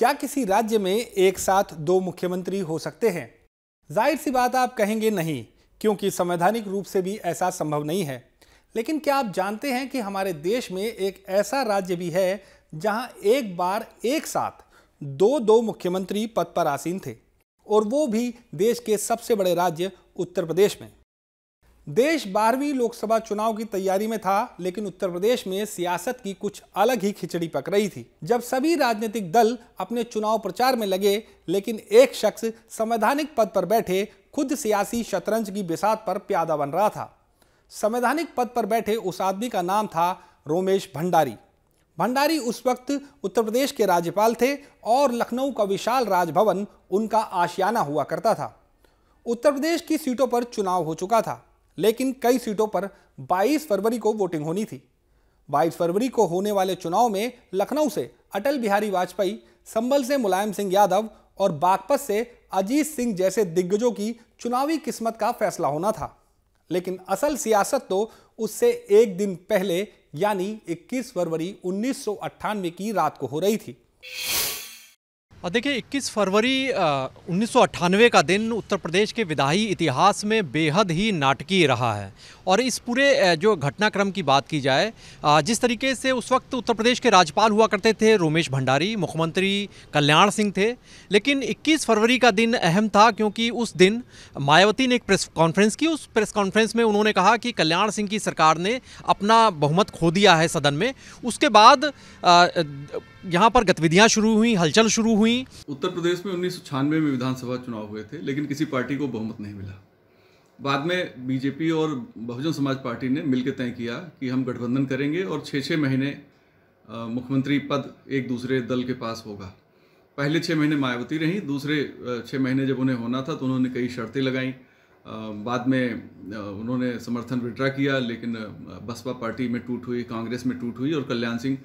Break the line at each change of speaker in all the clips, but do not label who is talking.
क्या किसी राज्य में एक साथ दो मुख्यमंत्री हो सकते हैं जाहिर सी बात आप कहेंगे नहीं क्योंकि संवैधानिक रूप से भी ऐसा संभव नहीं है लेकिन क्या आप जानते हैं कि हमारे देश में एक ऐसा राज्य भी है जहां एक बार एक साथ दो दो मुख्यमंत्री पद पर आसीन थे और वो भी देश के सबसे बड़े राज्य उत्तर प्रदेश में देश बारहवीं लोकसभा चुनाव की तैयारी में था लेकिन उत्तर प्रदेश में सियासत की कुछ अलग ही खिचड़ी पक रही थी जब सभी राजनीतिक दल अपने चुनाव प्रचार में लगे लेकिन एक शख्स संवैधानिक पद पर बैठे खुद सियासी शतरंज की बिसात पर प्यादा बन रहा था संवैधानिक पद पर बैठे उस आदमी का नाम था रोमेश भंडारी भंडारी उस वक्त उत्तर प्रदेश के राज्यपाल थे और लखनऊ का विशाल राजभवन उनका आशियाना हुआ करता था उत्तर प्रदेश की सीटों पर चुनाव हो चुका था लेकिन कई सीटों पर 22 फरवरी को वोटिंग होनी थी 22 फरवरी को होने वाले चुनाव में लखनऊ से अटल बिहारी वाजपेयी संबल से मुलायम सिंह यादव और बागपत से अजीत सिंह जैसे दिग्गजों की चुनावी किस्मत का फैसला होना था लेकिन असल सियासत तो उससे एक दिन पहले यानी 21 फरवरी उन्नीस की रात को हो रही थी देखिए 21 फरवरी उन्नीस
का दिन उत्तर प्रदेश के विदाही इतिहास में बेहद ही नाटकीय रहा है और इस पूरे जो घटनाक्रम की बात की जाए जिस तरीके से उस वक्त उत्तर प्रदेश के राज्यपाल हुआ करते थे रोमेश भंडारी मुख्यमंत्री कल्याण सिंह थे लेकिन 21 फरवरी का दिन अहम था क्योंकि उस दिन मायावती ने एक प्रेस कॉन्फ्रेंस की उस प्रेस कॉन्फ्रेंस में उन्होंने कहा कि कल्याण सिंह की सरकार ने अपना बहुमत खो दिया है सदन में उसके बाद यहाँ पर गतिविधियाँ शुरू हुई हलचल शुरू हुई
उत्तर प्रदेश में उन्नीस में विधानसभा चुनाव हुए थे लेकिन किसी पार्टी को बहुमत नहीं मिला बाद में बीजेपी और बहुजन समाज पार्टी ने मिलकर तय किया कि हम गठबंधन करेंगे और छः छः महीने मुख्यमंत्री पद एक दूसरे दल के पास होगा पहले छः महीने मायावती रहीं दूसरे छः महीने जब उन्हें होना था तो उन्होंने कई शर्तें लगाईं बाद में उन्होंने समर्थन विड्रा किया लेकिन बसपा पार्टी में टूट हुई कांग्रेस में टूट हुई और कल्याण सिंह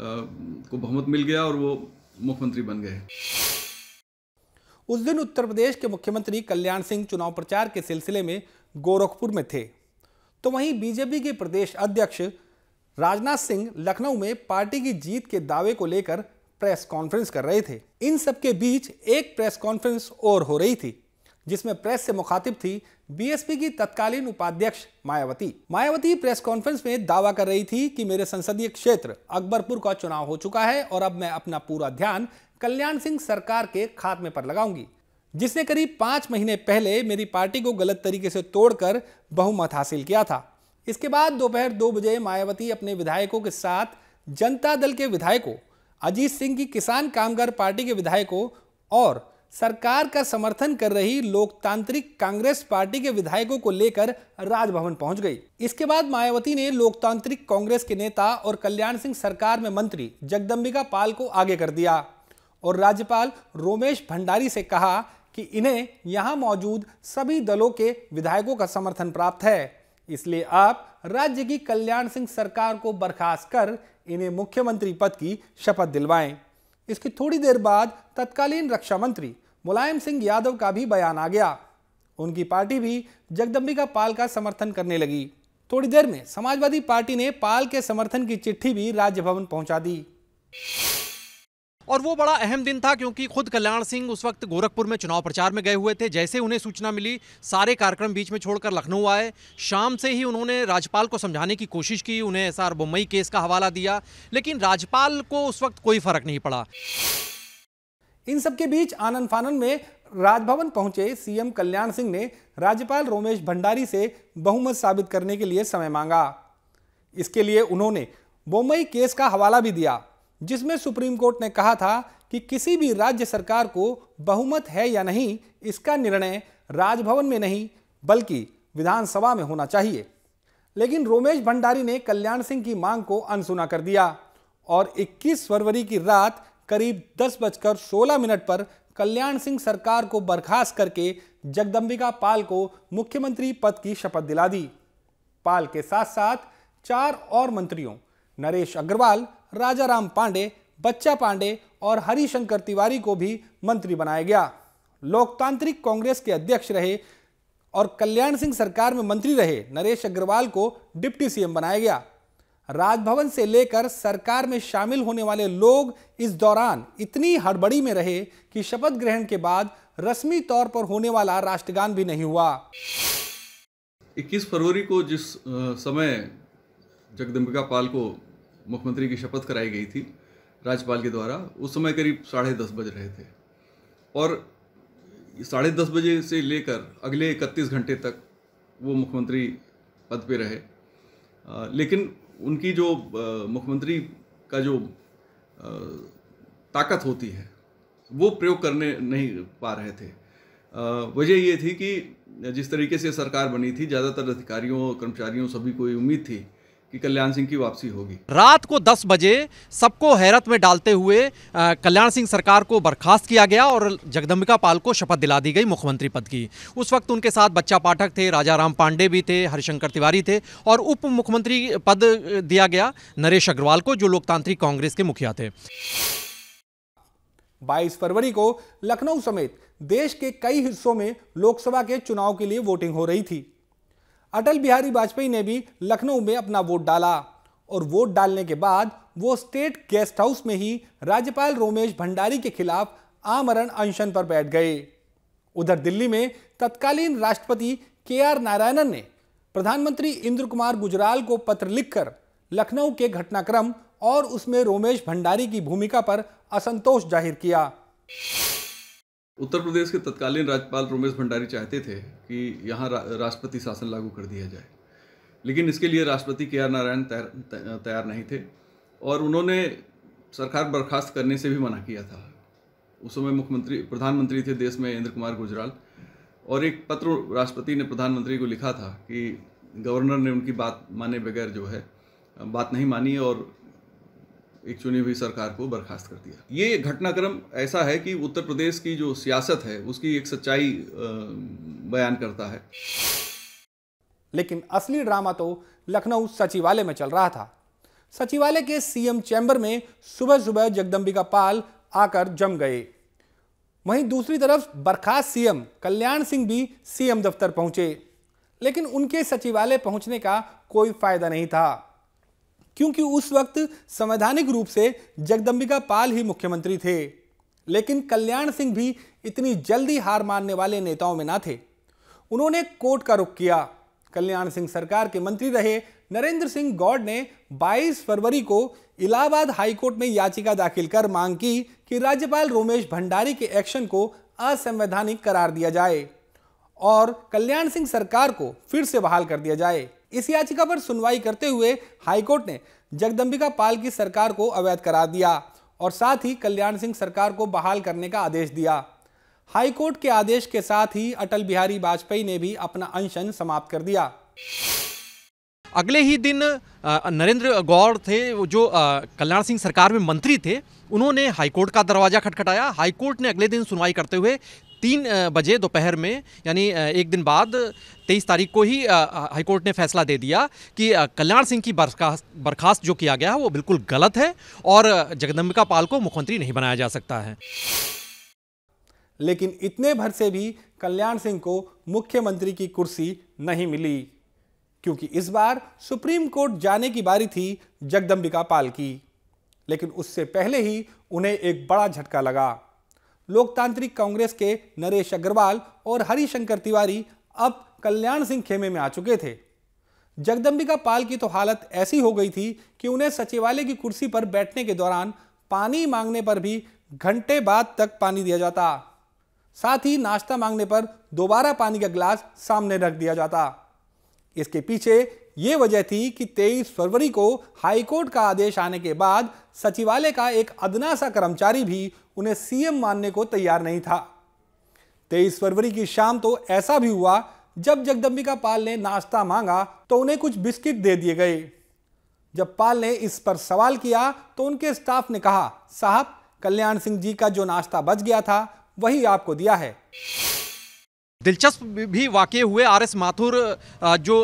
को बहुमत मिल गया और वो मुख्यमंत्री बन गए
उस दिन उत्तर प्रदेश के मुख्यमंत्री कल्याण सिंह चुनाव प्रचार के सिलसिले में गोरखपुर में थे तो वहीं बीजेपी के प्रदेश अध्यक्ष राजनाथ सिंह लखनऊ में पार्टी की जीत के दावे को लेकर प्रेस कॉन्फ्रेंस कर रहे थे इन सबके बीच एक प्रेस कॉन्फ्रेंस और हो रही थी जिसमें प्रेस से मुखातिब थी बीएसपी की तत्कालीन उपाध्यक्ष मायावती मायावती प्रेस कॉन्फ्रेंस में दावा कर रही थी कि मेरे संसदीय क्षेत्र अकबरपुर का चुनाव हो चुका है और अब मैं अपना पूरा ध्यान कल्याण सिंह सरकार के खात्मे पर लगाऊंगी जिसने करीब पांच महीने पहले मेरी पार्टी को गलत तरीके से तोड़कर बहुमत हासिल किया था इसके बाद दोपहर दो बजे मायावती अपने विधायकों के साथ जनता दल के विधायकों अजीत सिंह की किसान कामगार पार्टी के विधायकों और सरकार का समर्थन कर रही लोकतांत्रिक कांग्रेस पार्टी के विधायकों को लेकर राजभवन पहुंच गई इसके बाद मायावती ने लोकतांत्रिक कांग्रेस के नेता और कल्याण सिंह सरकार में मंत्री जगदम्बिका पाल को आगे कर दिया और राज्यपाल रोमेश भंडारी से कहा कि इन्हें यहां मौजूद सभी दलों के विधायकों का समर्थन प्राप्त है इसलिए आप राज्य की कल्याण सिंह सरकार को बर्खास्त कर इन्हें मुख्यमंत्री पद की शपथ दिलवाएं इसकी थोड़ी देर बाद तत्कालीन रक्षा मंत्री मुलायम सिंह यादव का भी बयान आ गया उनकी पार्टी भी जगदम्बिका पाल का समर्थन करने लगी थोड़ी देर में समाजवादी पार्टी ने पाल के समर्थन की चिट्ठी भी राज्य भवन पहुंचा दी
और वो बड़ा अहम दिन था क्योंकि खुद कल्याण सिंह उस वक्त गोरखपुर में चुनाव प्रचार में गए हुए थे जैसे उन्हें सूचना मिली सारे कार्यक्रम बीच में छोड़कर लखनऊ आए शाम से ही उन्होंने राज्यपाल को समझाने की कोशिश की उन्हें एस आर केस का हवाला दिया लेकिन राज्यपाल को उस वक्त कोई फर्क नहीं पड़ा
इन सबके बीच आनंद फानन में राजभवन पहुंचे सीएम कल्याण सिंह ने राज्यपाल रोमेश भंडारी से बहुमत साबित करने के लिए समय मांगा इसके लिए उन्होंने बोमई केस का हवाला भी दिया जिसमें सुप्रीम कोर्ट ने कहा था कि किसी भी राज्य सरकार को बहुमत है या नहीं इसका निर्णय राजभवन में नहीं बल्कि विधानसभा में होना चाहिए लेकिन रोमेश भंडारी ने कल्याण सिंह की मांग को अनसुना कर दिया और 21 फरवरी की रात करीब दस बजकर सोलह मिनट पर कल्याण सिंह सरकार को बर्खास्त करके जगदम्बिका पाल को मुख्यमंत्री पद की शपथ दिला दी पाल के साथ साथ चार और मंत्रियों नरेश अग्रवाल राजाराम पांडे बच्चा पांडे और हरिशंकर तिवारी को भी मंत्री बनाया गया लोकतांत्रिक कांग्रेस के अध्यक्ष रहे और कल्याण सिंह सरकार में मंत्री रहे नरेश अग्रवाल को डिप्टी सीएम बनाया गया राजभवन से लेकर सरकार में शामिल होने वाले लोग इस दौरान इतनी हड़बड़ी में रहे कि शपथ ग्रहण के बाद रस्मी तौर पर होने वाला राष्ट्रगान भी नहीं हुआ
21 फरवरी को जिस समय जगदम्बिका पाल को मुख्यमंत्री की शपथ कराई गई थी राज्यपाल के द्वारा उस समय करीब साढ़े दस बज रहे थे और साढ़े दस बजे से लेकर अगले इकतीस घंटे तक वो मुख्यमंत्री पद पे रहे लेकिन उनकी जो मुख्यमंत्री का जो ताकत होती है वो प्रयोग करने नहीं पा रहे थे वजह ये थी कि जिस तरीके से सरकार बनी थी ज़्यादातर अधिकारियों कर्मचारियों सभी को उम्मीद थी कि कल्याण सिंह की वापसी होगी
रात को 10 बजे सबको हैरत में डालते हुए कल्याण सिंह सरकार को बर्खास्त किया गया और जगदम्बिका पाल को शपथ दिला दी गई मुख्यमंत्री पद की उस वक्त उनके साथ बच्चा पाठक थे राजा राम पांडे भी थे हरिशंकर तिवारी थे और उप मुख्यमंत्री पद दिया गया नरेश अग्रवाल को जो लोकतांत्रिक कांग्रेस के मुखिया थे
22 फरवरी को लखनऊ समेत देश के कई हिस्सों में लोकसभा के चुनाव के लिए वोटिंग हो रही थी अटल बिहारी वाजपेयी ने भी लखनऊ में अपना वोट डाला और वोट डालने के बाद वो स्टेट गेस्ट हाउस में ही राज्यपाल रोमेश भंडारी के खिलाफ आमरण अनशन पर बैठ गए उधर दिल्ली में तत्कालीन राष्ट्रपति के आर नारायणन ने प्रधानमंत्री इंद्र कुमार गुजराल को पत्र लिखकर लखनऊ के घटनाक्रम और उसमें रोमेश भंडारी की भूमिका पर असंतोष जाहिर किया
उत्तर प्रदेश के तत्कालीन राज्यपाल रोमेश भंडारी चाहते थे कि यहाँ रा, राष्ट्रपति शासन लागू कर दिया जाए लेकिन इसके लिए राष्ट्रपति के आर नारायण तैयार तैयार नहीं थे और उन्होंने सरकार बर्खास्त करने से भी मना किया था उस समय मुख्यमंत्री प्रधानमंत्री थे देश में इंद्र कुमार गुजराल और एक पत्र राष्ट्रपति ने प्रधानमंत्री को लिखा था कि गवर्नर ने उनकी बात माने बगैर जो है बात नहीं मानी और एक चुनी हुई सरकार को बर्खास्त कर दिया ये घटनाक्रम ऐसा है कि उत्तर प्रदेश की जो सियासत है उसकी एक सच्चाई बयान करता है लेकिन असली ड्रामा तो
लखनऊ सचिवालय में चल रहा था सचिवालय के सीएम चैंबर में सुबह सुबह जगदम्बिका पाल आकर जम गए वहीं दूसरी तरफ बर्खास्त सीएम कल्याण सिंह भी सीएम दफ्तर पहुंचे लेकिन उनके सचिवालय पहुंचने का कोई फायदा नहीं था क्योंकि उस वक्त संवैधानिक रूप से जगदम्बिका पाल ही मुख्यमंत्री थे लेकिन कल्याण सिंह भी इतनी जल्दी हार मानने वाले नेताओं में ना थे उन्होंने कोर्ट का रुख किया कल्याण सिंह सरकार के मंत्री रहे नरेंद्र सिंह गौड़ ने 22 फरवरी को इलाहाबाद हाईकोर्ट में याचिका दाखिल कर मांग की कि राज्यपाल रोमेश भंडारी के एक्शन को असंवैधानिक करार दिया जाए और कल्याण सिंह सरकार को फिर से बहाल कर दिया जाए इस याचिका पर सुनवाई करते हुए हाईकोर्ट ने जगदम्बिका पाल की सरकार को अवैध करार दिया और साथ ही कल्याण सिंह सरकार को बहाल करने का आदेश दिया हाईकोर्ट के आदेश के साथ ही अटल बिहारी वाजपेयी ने भी अपना अनशन समाप्त कर दिया
अगले ही दिन नरेंद्र गौड़ थे जो कल्याण सिंह सरकार में मंत्री थे उन्होंने हाईकोर्ट का दरवाज़ा खटखटाया हाईकोर्ट ने अगले दिन सुनवाई करते हुए तीन बजे दोपहर में यानी एक दिन बाद तेईस तारीख को ही हाईकोर्ट ने फैसला दे दिया कि कल्याण सिंह की बर्खास्त बर्खास्त जो किया गया है वो बिल्कुल गलत है और जगदम्बिका
पाल को मुख्यमंत्री नहीं बनाया जा सकता है लेकिन इतने भर से भी कल्याण सिंह को मुख्यमंत्री की कुर्सी नहीं मिली क्योंकि इस बार सुप्रीम कोर्ट जाने की बारी थी जगदम्बिका पाल की लेकिन उससे पहले ही उन्हें एक बड़ा झटका लगा लोकतांत्रिक कांग्रेस के नरेश अग्रवाल और हरिशंकर तिवारी अब कल्याण सिंह खेमे में आ चुके थे जगदम्बिका पाल की तो हालत ऐसी हो गई थी कि उन्हें सचिवालय की कुर्सी पर बैठने के दौरान पानी मांगने पर भी घंटे बाद तक पानी दिया जाता साथ ही नाश्ता मांगने पर दोबारा पानी का गिलास सामने रख दिया जाता इसके पीछे ये वजह थी कि 23 फरवरी को हाईकोर्ट का आदेश आने के बाद सचिवालय का एक अदना सा कर्मचारी भी उन्हें सीएम मानने को तैयार नहीं था 23 फरवरी की शाम तो ऐसा भी हुआ जब जगदम्बिका पाल ने नाश्ता मांगा तो उन्हें कुछ बिस्किट दे दिए गए जब पाल ने इस पर सवाल किया तो उनके स्टाफ ने कहा साहब कल्याण सिंह जी का जो नाश्ता बच गया था वही आपको दिया है
दिलचस्प भी वाक्य हुए आर एस माथुर जो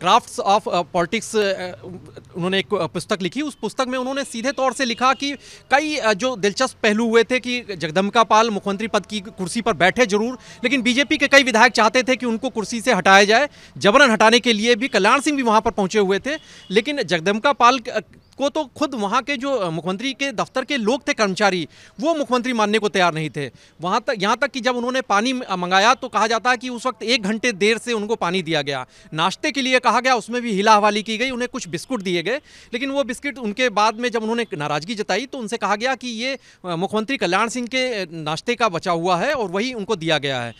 क्राफ्ट्स ऑफ पॉलिटिक्स उन्होंने एक uh, पुस्तक लिखी उस पुस्तक में उन्होंने सीधे तौर से लिखा कि कई uh, जो दिलचस्प पहलू हुए थे कि जगदम्बिका पाल मुख्यमंत्री पद की कुर्सी पर बैठे जरूर लेकिन बीजेपी के कई विधायक चाहते थे कि उनको कुर्सी से हटाया जाए जबरन हटाने के लिए भी कल्याण सिंह भी वहाँ पर पहुँचे हुए थे लेकिन जगदम्बिका पाल uh, को तो खुद वहाँ के जो मुख्यमंत्री के दफ्तर के लोग थे कर्मचारी वो मुख्यमंत्री मानने को तैयार नहीं थे वहाँ तक यहाँ तक कि जब उन्होंने पानी मंगाया तो कहा जाता है कि उस वक्त एक घंटे देर से उनको पानी दिया गया नाश्ते के लिए कहा गया उसमें भी हिला हवाली की गई उन्हें कुछ बिस्कुट दिए गए लेकिन वो बिस्किट उनके बाद में जब उन्होंने नाराज़गी जताई तो उनसे कहा गया कि ये मुख्यमंत्री कल्याण सिंह के नाश्ते का बचा हुआ है और वही उनको दिया गया है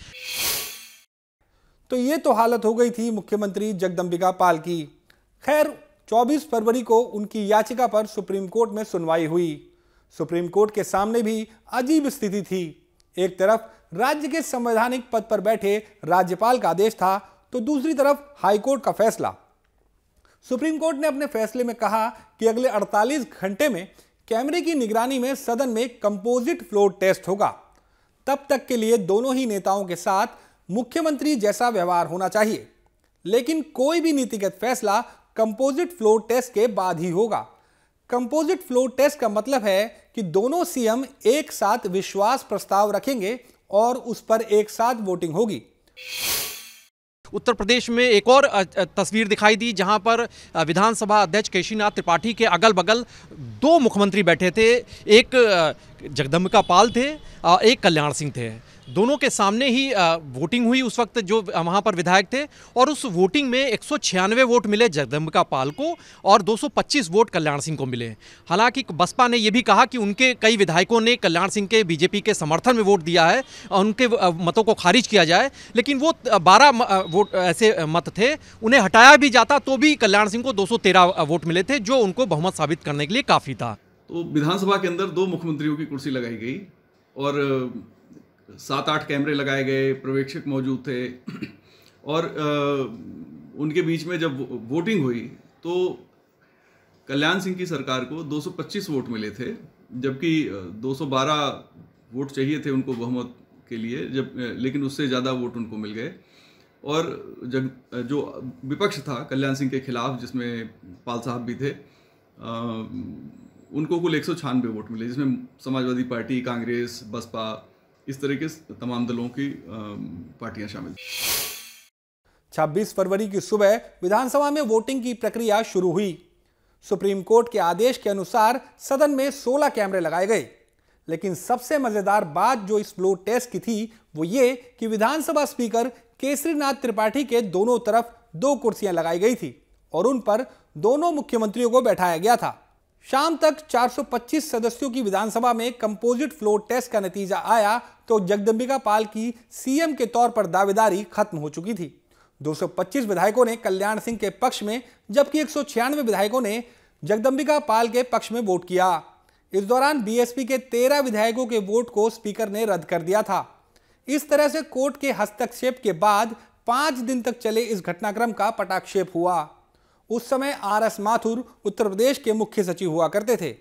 तो ये तो हालत हो गई थी मुख्यमंत्री जगदम्बिका पाल की खैर 24 फरवरी को उनकी याचिका पर सुप्रीम कोर्ट में सुनवाई हुई सुप्रीम कोर्ट के सामने भी अजीब स्थिति थी एक तरफ राज्य के संवैधानिक पद पर बैठे राज्यपाल का आदेश था तो दूसरी तरफ हाईकोर्ट का फैसला सुप्रीम कोर्ट ने अपने फैसले में कहा कि अगले 48 घंटे में कैमरे की निगरानी में सदन में कंपोजिट फ्लोर टेस्ट होगा तब तक के लिए दोनों ही नेताओं के साथ मुख्यमंत्री जैसा व्यवहार होना चाहिए लेकिन कोई भी नीतिगत फैसला कंपोजिट फ्लोर टेस्ट के बाद ही होगा कंपोजिट फ्लोर टेस्ट का मतलब है कि दोनों सीएम एक साथ विश्वास प्रस्ताव रखेंगे और उस पर एक साथ वोटिंग होगी
उत्तर प्रदेश में एक और तस्वीर दिखाई दी जहां पर विधानसभा अध्यक्ष केशीनाथ त्रिपाठी के अगल बगल दो मुख्यमंत्री बैठे थे एक जगदम्बिका पाल थे एक कल्याण सिंह थे दोनों के सामने ही वोटिंग हुई उस वक्त जो वहाँ पर विधायक थे और उस वोटिंग में एक वोट मिले जगदम्बिका पाल को और 225 वोट कल्याण सिंह को मिले हालांकि बसपा ने यह भी कहा कि उनके कई विधायकों ने कल्याण सिंह के बीजेपी के समर्थन में वोट दिया है और उनके मतों को खारिज किया जाए लेकिन वो बारह वोट ऐसे मत थे उन्हें हटाया भी जाता तो भी कल्याण सिंह को दो वोट मिले थे जो उनको बहुमत साबित करने के लिए काफ़ी था
तो विधानसभा के अंदर दो मुख्यमंत्रियों की कुर्सी लगाई गई और सात आठ कैमरे लगाए गए पर्यवेक्षक मौजूद थे और उनके बीच में जब वोटिंग हुई तो कल्याण सिंह की सरकार को 225 वोट मिले थे जबकि 212 वोट चाहिए थे उनको बहुमत के लिए जब लेकिन उससे ज़्यादा वोट उनको मिल गए और जग जो विपक्ष था कल्याण सिंह के खिलाफ जिसमें पाल साहब भी थे आ, उनको कुल एक सौ छियानवे वोट मिले जिसमें समाजवादी पार्टी कांग्रेस बसपा इस तरह के तमाम दलों की पार्टियां शामिल छब्बीस फरवरी की सुबह विधानसभा में वोटिंग की
प्रक्रिया शुरू हुई सुप्रीम कोर्ट के आदेश के अनुसार सदन में 16 कैमरे लगाए गए लेकिन सबसे मजेदार बात जो इस ब्लो टेस्ट की थी वो ये कि विधानसभा स्पीकर केसरीनाथ त्रिपाठी के दोनों तरफ दो कुर्सियां लगाई गई थी और उन पर दोनों मुख्यमंत्रियों को बैठाया गया था शाम तक 425 सदस्यों की विधानसभा में कंपोजिट फ्लोर टेस्ट का नतीजा आया तो जगदम्बिका पाल की सीएम के तौर पर दावेदारी खत्म हो चुकी थी 225 विधायकों ने कल्याण सिंह के पक्ष में जबकि एक विधायकों ने जगदम्बिका पाल के पक्ष में वोट किया इस दौरान बीएसपी के 13 विधायकों के वोट को स्पीकर ने रद्द कर दिया था इस तरह से कोर्ट के हस्तक्षेप के बाद पांच दिन तक चले इस घटनाक्रम का पटाक्षेप हुआ उस समय आर एस माथुर उत्तर प्रदेश के मुख्य सचिव हुआ करते थे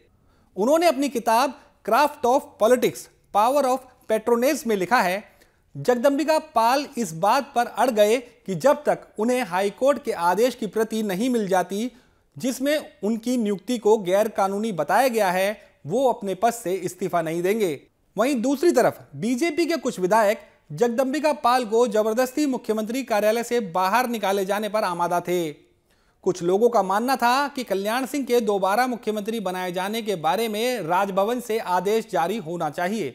उन्होंने अपनी किताब craft of politics power of patronage में लिखा है जगदम्बिका पाल इस बात पर अड़ गए कि जब तक उन्हें हाईकोर्ट के आदेश की प्रति नहीं मिल जाती जिसमें उनकी नियुक्ति को गैर कानूनी बताया गया है वो अपने पद से इस्तीफा नहीं देंगे वहीं दूसरी तरफ बीजेपी के कुछ विधायक जगदम्बिका पाल को जबरदस्ती मुख्यमंत्री कार्यालय से बाहर निकाले जाने पर आमादा थे कुछ लोगों का मानना था कि कल्याण सिंह के दोबारा मुख्यमंत्री बनाए जाने के बारे में राजभवन से आदेश जारी होना चाहिए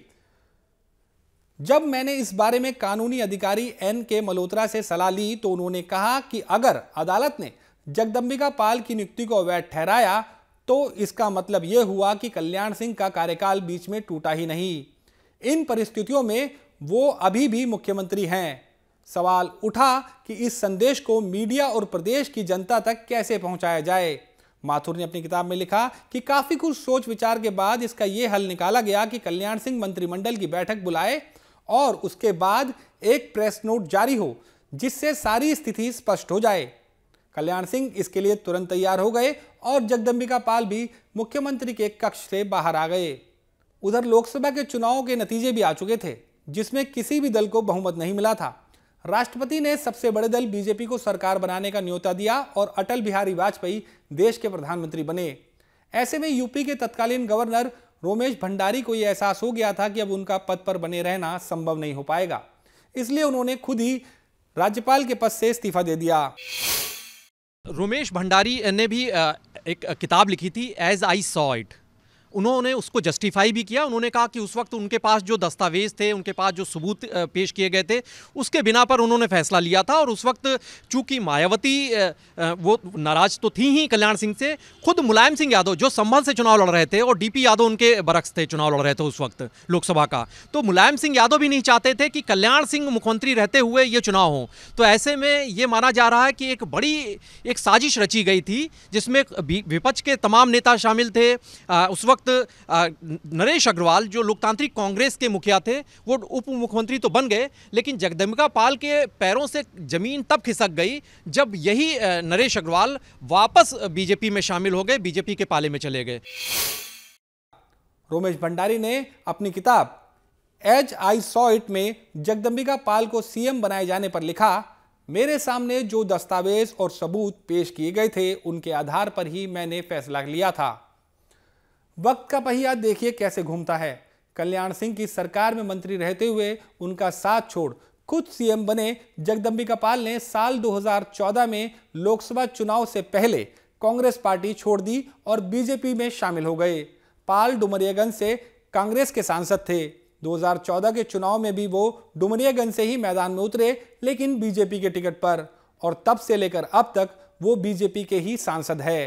जब मैंने इस बारे में कानूनी अधिकारी एन के मल्होत्रा से सलाह ली तो उन्होंने कहा कि अगर अदालत ने जगदम्बिका पाल की नियुक्ति को अवैध ठहराया तो इसका मतलब यह हुआ कि कल्याण सिंह का कार्यकाल बीच में टूटा ही नहीं इन परिस्थितियों में वो अभी भी मुख्यमंत्री हैं सवाल उठा कि इस संदेश को मीडिया और प्रदेश की जनता तक कैसे पहुंचाया जाए माथुर ने अपनी किताब में लिखा कि काफी कुछ सोच विचार के बाद इसका यह हल निकाला गया कि कल्याण सिंह मंत्रिमंडल की बैठक बुलाए और उसके बाद एक प्रेस नोट जारी हो जिससे सारी स्थिति स्पष्ट हो जाए कल्याण सिंह इसके लिए तुरंत तैयार हो गए और जगदम्बिका पाल भी मुख्यमंत्री के कक्ष से बाहर आ गए उधर लोकसभा के चुनाव के नतीजे भी आ चुके थे जिसमें किसी भी दल को बहुमत नहीं मिला था राष्ट्रपति ने सबसे बड़े दल बीजेपी को सरकार बनाने का न्योता दिया और अटल बिहारी वाजपेयी देश के प्रधानमंत्री बने ऐसे में यूपी के तत्कालीन गवर्नर रोमेश भंडारी को यह एहसास हो गया था कि अब उनका पद पर बने रहना संभव नहीं हो पाएगा इसलिए उन्होंने खुद ही राज्यपाल के पद से इस्तीफा दे दिया रोमेश भंडारी
ने भी एक किताब लिखी थी एज आई सॉ इट उन्होंने उसको जस्टिफाई भी किया उन्होंने कहा कि उस वक्त उनके पास जो दस्तावेज थे उनके पास जो सबूत पेश किए गए थे उसके बिना पर उन्होंने फैसला लिया था और उस वक्त चूंकि मायावती वो नाराज तो थी ही कल्याण सिंह से खुद मुलायम सिंह यादव जो संभल से चुनाव लड़ रहे थे और डीपी यादव उनके बरक्स थे चुनाव लड़ रहे थे उस वक्त लोकसभा का तो मुलायम सिंह यादव भी नहीं चाहते थे कि कल्याण सिंह मुख्यमंत्री रहते हुए ये चुनाव हों तो ऐसे में ये माना जा रहा है कि एक बड़ी एक साजिश रची गई थी जिसमें विपक्ष के तमाम नेता शामिल थे उस वक्त वक्त नरेश अग्रवाल जो लोकतांत्रिक कांग्रेस के मुखिया थे वो उप मुख्यमंत्री तो बन गए लेकिन जगदम्बिका पाल के पैरों से जमीन तब खिसक गई जब यही नरेश अग्रवाल वापस बीजेपी में शामिल हो गए बीजेपी के पाले में चले गए
रोमेश भंडारी ने अपनी किताब एच आई सॉ इट में जगदम्बिका पाल को सीएम बनाए जाने पर लिखा मेरे सामने जो दस्तावेज और सबूत पेश किए गए थे उनके आधार पर ही मैंने फैसला लिया था वक्त का पहिया देखिए कैसे घूमता है कल्याण सिंह की सरकार में मंत्री रहते हुए उनका साथ छोड़ खुद सीएम बने जगदम्बिका पाल ने साल 2014 में लोकसभा चुनाव से पहले कांग्रेस पार्टी छोड़ दी और बीजेपी में शामिल हो गए पाल डुमरियागंज से कांग्रेस के सांसद थे 2014 के चुनाव में भी वो डुमरियागंज से ही मैदान में उतरे लेकिन बीजेपी के टिकट पर और तब से लेकर अब तक वो बीजेपी के ही सांसद है